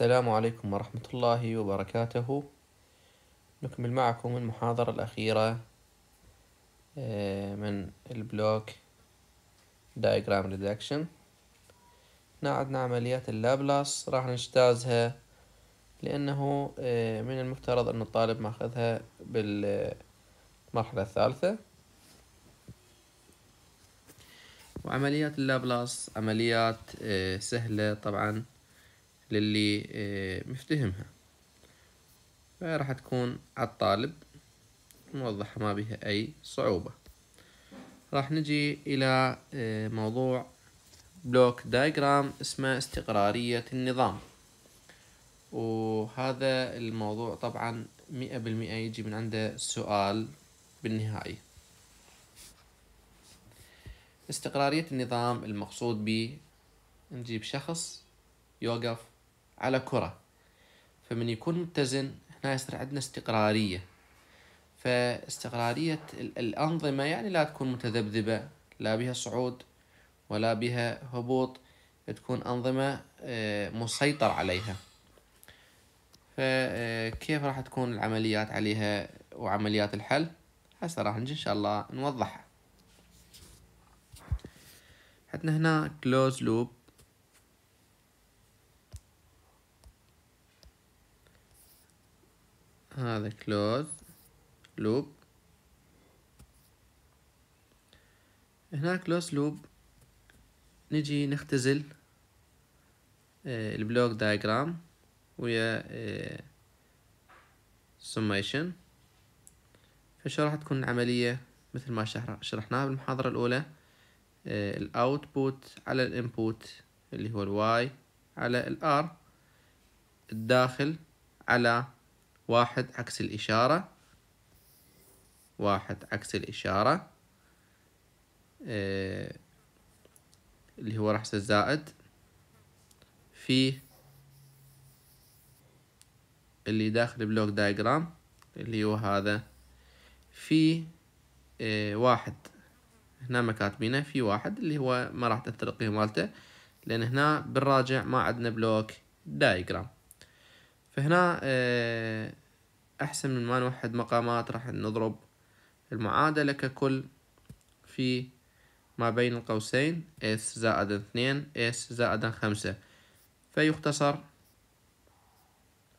السلام عليكم ورحمة الله وبركاته نكمل معكم المحاضرة الأخيرة آه، من البلوك دايجرام ريدكشن هنا عمليات اللابلاس راح نجتازها لأنه آه، من المفترض أن الطالب ماخذها بالمرحلة الثالثة وعمليات اللابلاس عمليات آه، سهلة طبعا للي آه، مفتهمها فراح تكون على الطالب نوضحها ما بها أي صعوبة راح نجي إلى آه، موضوع بلوك دايجرام اسمه استقرارية النظام وهذا الموضوع طبعا مئة بالمئة يجي من عنده سؤال بالنهاية استقرارية النظام المقصود به نجيب شخص يوقف على كرة فمن يكون متزن هنا يصير عندنا استقرارية فاستقرارية الأنظمة يعني لا تكون متذبذبة لا بها صعود ولا بها هبوط تكون أنظمة آه، مسيطر عليها فكيف آه، راح تكون العمليات عليها وعمليات الحل هسه راح نجي إن شاء الله نوضحها عندنا هنا كلوز لوب هذا close لوب هنا close لوب نجي نختزل آه، البلوك دايجرام ويا سوميشن آه، فشو راح تكون العملية مثل ما شرحناها بالمحاضرة الأولى آه، الاوتبوت على الانبوت اللي هو الواي على الار الداخل على واحد عكس الإشارة واحد عكس الإشارة آه، اللي هو راح زائد في اللي داخل بلوك دايجرام اللي هو هذا في آه، واحد هنا ما كاتبينه في واحد اللي هو ما راح تأثر القيمة مالته لأن هنا بالراجع ما عندنا بلوك دايجرام فهنا آه، أحسن من ما نوحد مقامات راح نضرب المعادلة ككل في ما بين القوسين s زائد اثنين s زائد خمسة فيختصر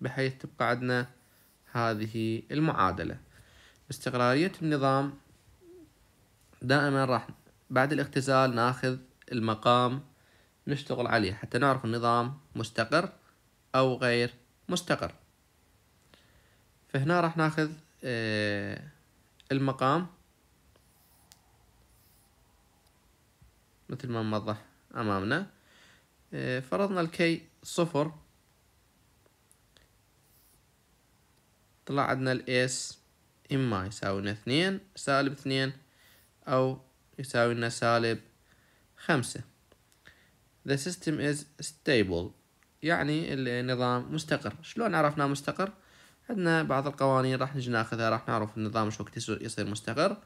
بحيث تبقى عندنا هذه المعادلة استقرارية النظام دائما راح بعد الاختزال ناخذ المقام نشتغل عليه حتى نعرف النظام مستقر أو غير مستقر فهنا راح ناخذ آه، المقام مثل ما موضح امامنا آه، فرضنا الكي صفر طلع عندنا الاس اما يساوي لنا اثنين سالب اثنين او يساوي لنا سالب خمسة The system is stable يعني النظام مستقر شلون عرفنا مستقر عندنا بعض القوانين راح نجي ناخذها راح نعرف النظام شو وقت يصير مستقر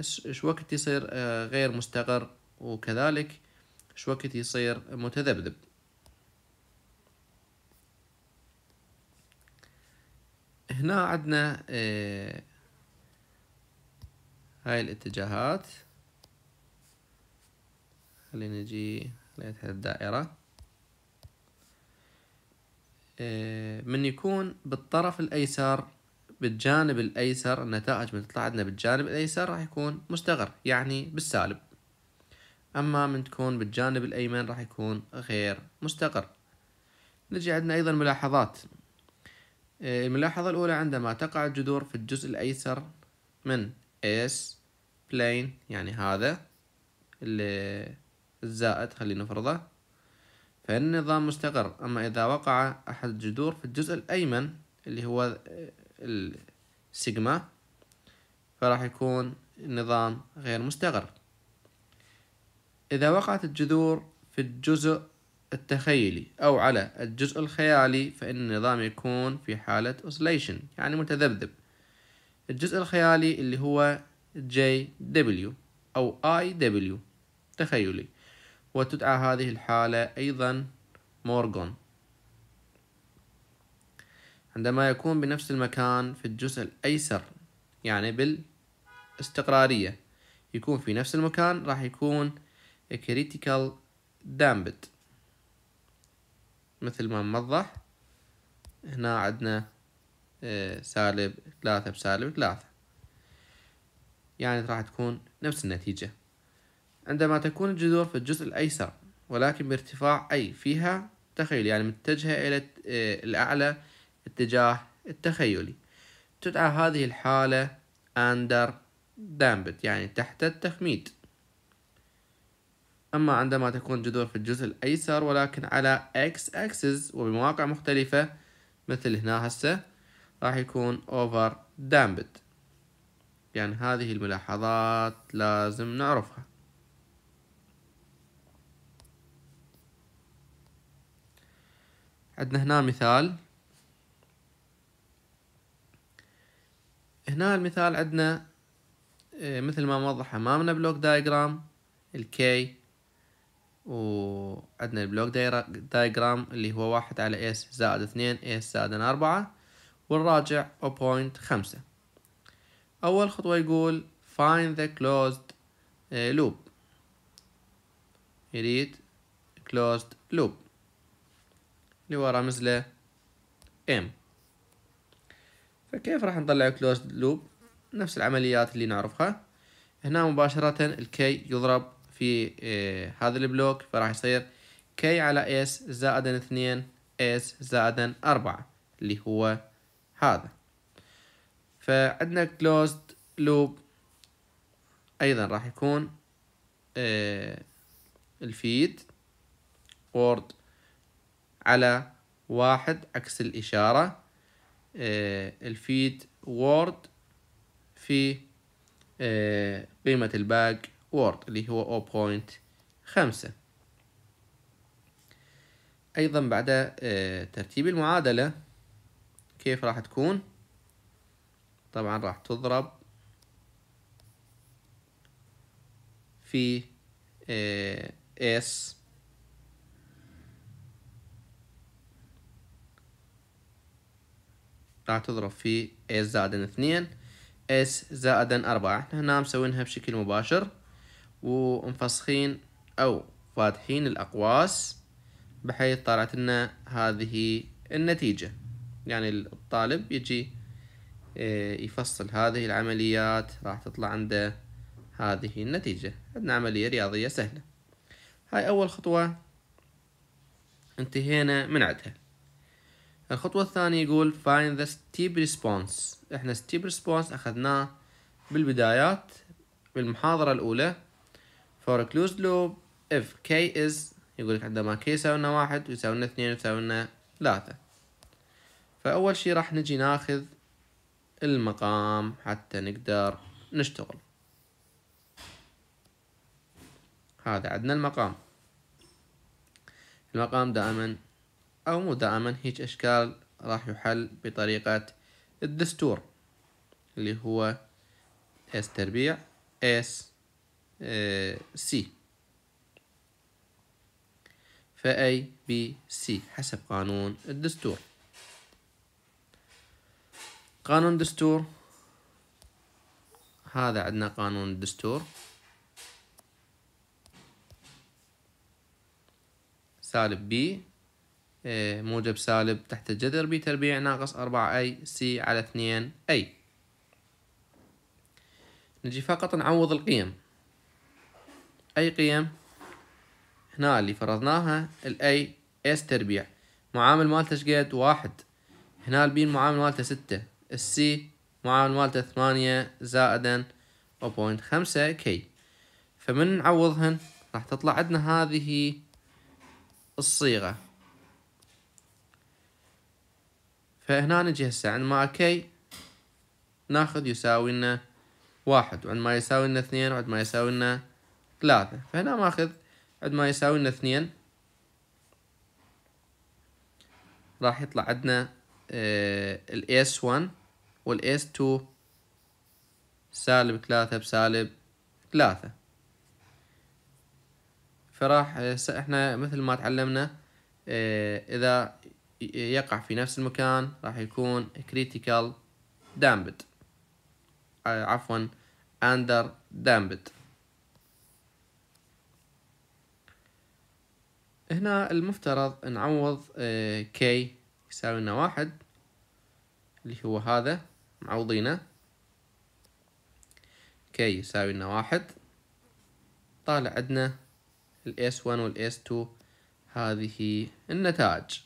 شو وقت يصير آه، غير مستقر وكذلك شو وقت يصير متذبذب هنا عندنا آه، هاي الاتجاهات خلينا نجي خلينا الدائرة آه، من يكون بالطرف الأيسر بالجانب الأيسر النتائج من تطلع عندنا بالجانب الأيسر راح يكون مستقر يعني بالسالب أما من تكون بالجانب الأيمن راح يكون غير مستقر نجي عندنا أيضا ملاحظات آه، الملاحظة الأولى عندما تقع الجذور في الجزء الأيسر من اس بلين يعني هذا الزائد خلينا نفرضه فإن النظام مستقر أما إذا وقع أحد الجذور في الجزء الأيمن اللي هو السيجما فراح يكون النظام غير مستقر إذا وقعت الجذور في الجزء التخيلي أو على الجزء الخيالي فإن النظام يكون في حالة oscillation يعني متذبذب الجزء الخيالي اللي هو JW أو IW تخيلي وتدعى هذه الحالة أيضا مورغون عندما يكون بنفس المكان في الجزء الأيسر يعني بالاستقرارية يكون في نفس المكان راح يكون critical damped مثل ما موضح هنا عندنا آه، سالب ثلاثة بسالب ثلاثة يعني راح تكون نفس النتيجة عندما تكون الجذور في الجزء الأيسر ولكن بارتفاع أي فيها تخيل يعني متجهة إلى آه، الأعلى اتجاه التخيلي تدعى هذه الحالة أندر دامبت يعني تحت التخميد أما عندما تكون الجذور في الجزء الأيسر ولكن على X axis وبمواقع مختلفة مثل هنا هسه راح يكون over damped يعني هذه الملاحظات لازم نعرفها عندنا هنا مثال هنا المثال عندنا إيه، مثل ما موضح امامنا بلوك دايجرام الكي وعندنا البلوك دايجرام اللي هو واحد على اس زائد اثنين اس زائد اربعة والراجع خمسة اول خطوة يقول find the closed إيه، loop يريد closed loop اللي هو رمز ل M فكيف راح نطلع كلوزد لوب نفس العمليات اللي نعرفها هنا مباشرة الكي يضرب في إيه هذا البلوك فراح يصير كي على اس زائد اثنين اس زائد أربعة اللي هو هذا فعندنا كلوزد لوب أيضا راح يكون إيه الفيد وورد على واحد عكس الإشارة آه، الفيد وورد في آه، قيمة الباج وورد اللي هو 0.5 أيضا بعد آه، ترتيب المعادلة كيف راح تكون طبعا راح تضرب في اس تضرب في s زائد اثنين s زائد أربعة احنا هنا مسوينها بشكل مباشر ومفسخين أو فاتحين الأقواس بحيث طلعت لنا هذه النتيجة يعني الطالب يجي آه، يفصل هذه العمليات راح تطلع عنده هذه النتيجة عندنا عملية رياضية سهلة هاي أول خطوة انتهينا من عدها الخطوة الثانية يقول find the steep response احنا steep response اخذناه بالبدايات بالمحاضرة الأولى for a closed loop if k is يقول لك عندما k يساوينا واحد ويساوينا اثنين ويساوينا ثلاثة فأول شي راح نجي ناخذ المقام حتى نقدر نشتغل هذا عندنا المقام المقام دائما أو مو دائما هيج إشكال راح يحل بطريقة الدستور اللي هو اس تربيع اس آه، سي فأي بي سي حسب قانون الدستور قانون دستور هذا عندنا قانون الدستور سالب بي إيه، موجب سالب تحت الجذر بتربيع ناقص أربعة أي سي على اثنين أي نجي فقط نعوض القيم أي قيم هنا اللي فرضناها الأي اس تربيع معامل مالته شقد واحد هنا البي معامل مالته ستة السي معامل مالته ثمانية زائدا وبوينت خمسة كي فمن نعوضهن راح تطلع عندنا هذه الصيغة فهنا نجي هسه عند ما كي ناخذ يساوي لنا واحد وعند ما يساوي لنا اثنين وعند ما يساوي لنا ثلاثة فهنا ماخذ عند ما يساوي لنا اثنين راح يطلع عندنا الاس آه، ال S1 وال S2 سالب ثلاثة بسالب ثلاثة فراح احنا مثل ما تعلمنا آه، اذا يقع في نفس المكان راح يكون critical damped آه، عفوا under damped هنا المفترض نعوض آه، k يساوي لنا واحد اللي هو هذا معوضينه k يساوي لنا واحد طالع عندنا الاس 1 والاس 2 هذه النتائج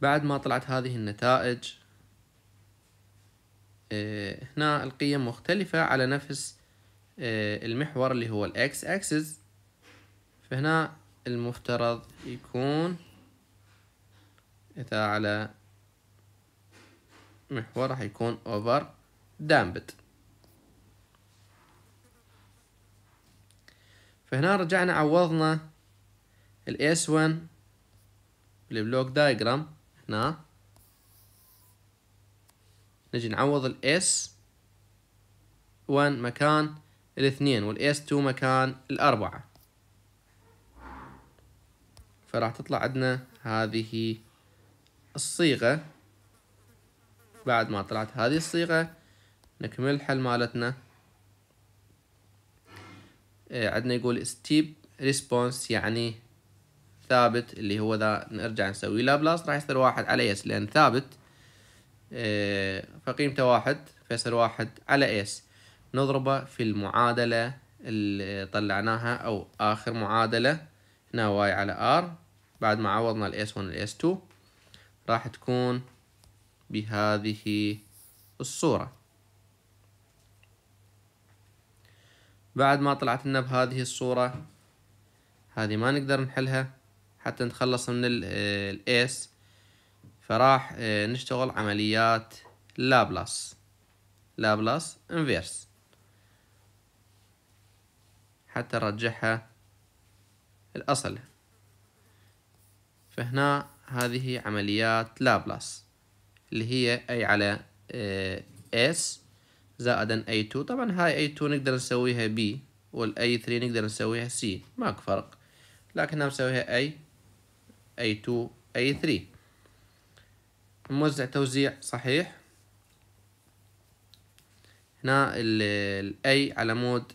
بعد ما طلعت هذه النتائج آه، هنا القيم مختلفة على نفس آه، المحور اللي هو الاكس اكسس فهنا المفترض يكون إذا على محور راح يكون over damped فهنا رجعنا عوضنا الاس 1 بالبلوك دايجرام هنا نجي نعوض الاس 1 مكان الاثنين والاس 2 مكان الاربعة فراح تطلع عندنا هذه الصيغة بعد ما طلعت هذه الصيغة نكمل الحل مالتنا إيه، عندنا يقول ستيب ريسبونس يعني ثابت اللي هو ذا نرجع نسوي لابلاس راح يصير واحد على اس لأن ثابت آه، فقيمته واحد فيصير واحد على اس نضربه في المعادلة اللي طلعناها أو آخر معادلة هنا واي على ار بعد ما عوضنا الاس 1 والاس 2 راح تكون بهذه الصورة بعد ما طلعت لنا بهذه الصورة هذه ما نقدر نحلها حتى نتخلص من الاس آه، فراح آه، نشتغل عمليات لابلاس لابلاس انفيرس حتى نرجعها الأصل فهنا هذه عمليات لابلاس اللي هي أي على اس آه، زايدا اي A2 طبعا هاي اي 2 نقدر نسويها بي والاي 3 نقدر نسويها سي ماك فرق لكن أنا مسويها اي A2 A3 موزع توزيع صحيح هنا ال A على مود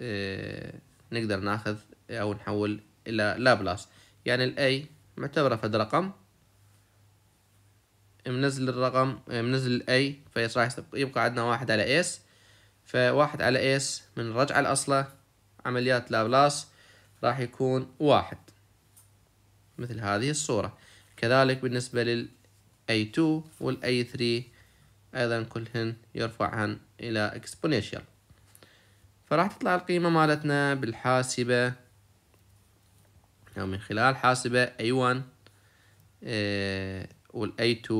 آه، نقدر ناخذ أو نحول إلى لابلاس يعني الاي A معتبرة فد رقم منزل الرقم آه، منزل الاي A فراح يبقى عندنا واحد على S فواحد على S من رجعة لأصله عمليات لابلاس راح يكون واحد مثل هذه الصورة كذلك بالنسبة لل A2 وال A3 أيضا كلهن يرفعهن إلى exponential فراح تطلع القيمة مالتنا بالحاسبة أو يعني من خلال حاسبة A1 آه، وال A2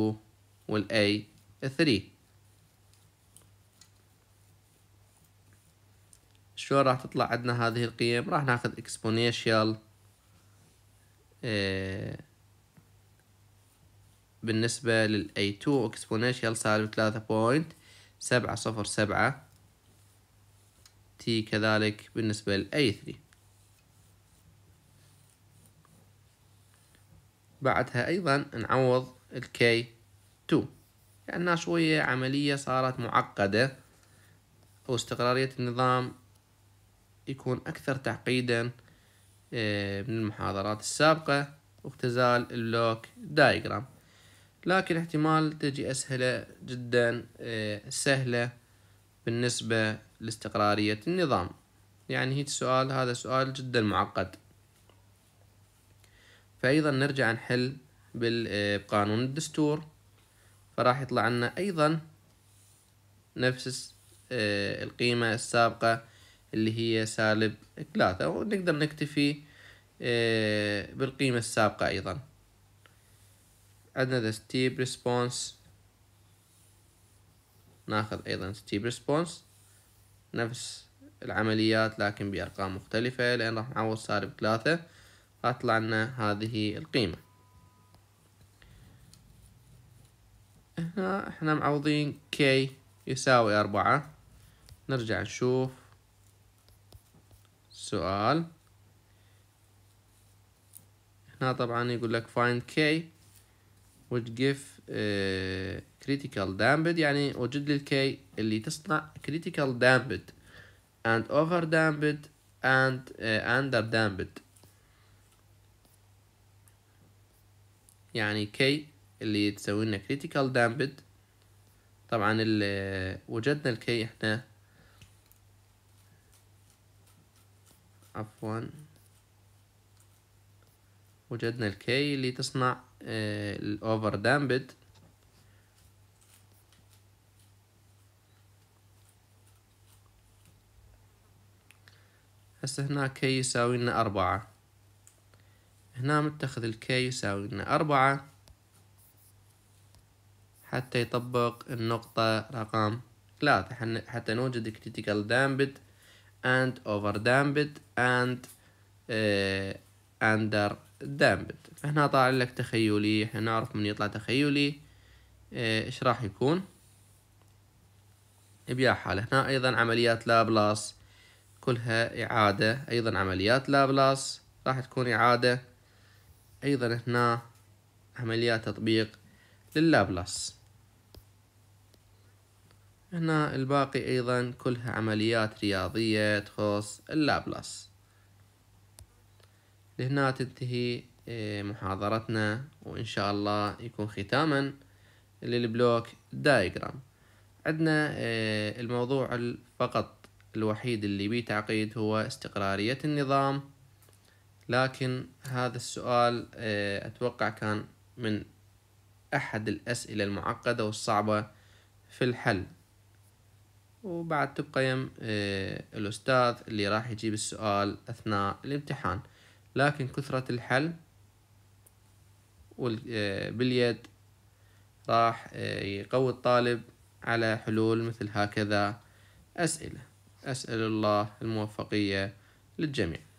وال A3 شلون راح تطلع عندنا هذه القيم راح ناخذ exponential آه، بالنسبة لل A2 exponential سالب ثلاثة بوينت سبعة صفر سبعة T كذلك بالنسبة لل A3 بعدها أيضا نعوض ال k 2 لأنها شوية عملية صارت معقدة واستقرارية النظام يكون أكثر تعقيدا إيه، من المحاضرات السابقة واختزال اللوك دايجرام لكن احتمال تجي أسهلة جدا إيه، سهلة بالنسبة لاستقرارية النظام يعني هي السؤال هذا سؤال جدا معقد فأيضا نرجع نحل بقانون الدستور فراح يطلع لنا أيضا نفس إيه، القيمة السابقة اللي هي سالب ثلاثة ونقدر نكتفي آه، بالقيمة السابقة أيضا عندنا the steep response ناخذ أيضا steep response نفس العمليات لكن بأرقام مختلفة لأن راح نعوض سالب ثلاثة أطلع لنا هذه القيمة هنا احنا معوضين كي يساوي أربعة نرجع نشوف السؤال هنا طبعا يقول لك find k would give uh, critical damped يعني وجد لي الكي اللي تصنع critical damped and over damped and uh, under damped يعني كي اللي تسوي لنا critical damped طبعا وجدنا الكي احنا عفوا وجدنا الكي اللي تصنع آه، الأوفر دامبد هسه هنا كي يساوي لنا أربعة هنا متخذ الكي يساوي لنا أربعة حتى يطبق النقطة رقم ثلاثة حتى نوجد كريتيكال دامبد and damped and uh, under damped فهنا طالع لك تخيلي احنا نعرف من يطلع تخيلي إيه، ايش راح يكون بيا حال هنا ايضا عمليات لابلاس كلها اعادة ايضا عمليات لابلاس راح تكون اعادة ايضا هنا عمليات تطبيق لللابلاس هنا الباقي أيضا كلها عمليات رياضية تخص اللابلاس لهنا تنتهي إيه، محاضرتنا وإن شاء الله يكون ختاما للبلوك دايجرام عندنا إيه، الموضوع فقط الوحيد اللي بيه تعقيد هو استقرارية النظام لكن هذا السؤال إيه، أتوقع كان من أحد الأسئلة المعقدة والصعبة في الحل وبعد تقيم آه، الأستاذ اللي راح يجيب السؤال أثناء الامتحان لكن كثرة الحل آه، باليد راح آه، يقوي الطالب على حلول مثل هكذا أسئلة أسأل الله الموفقية للجميع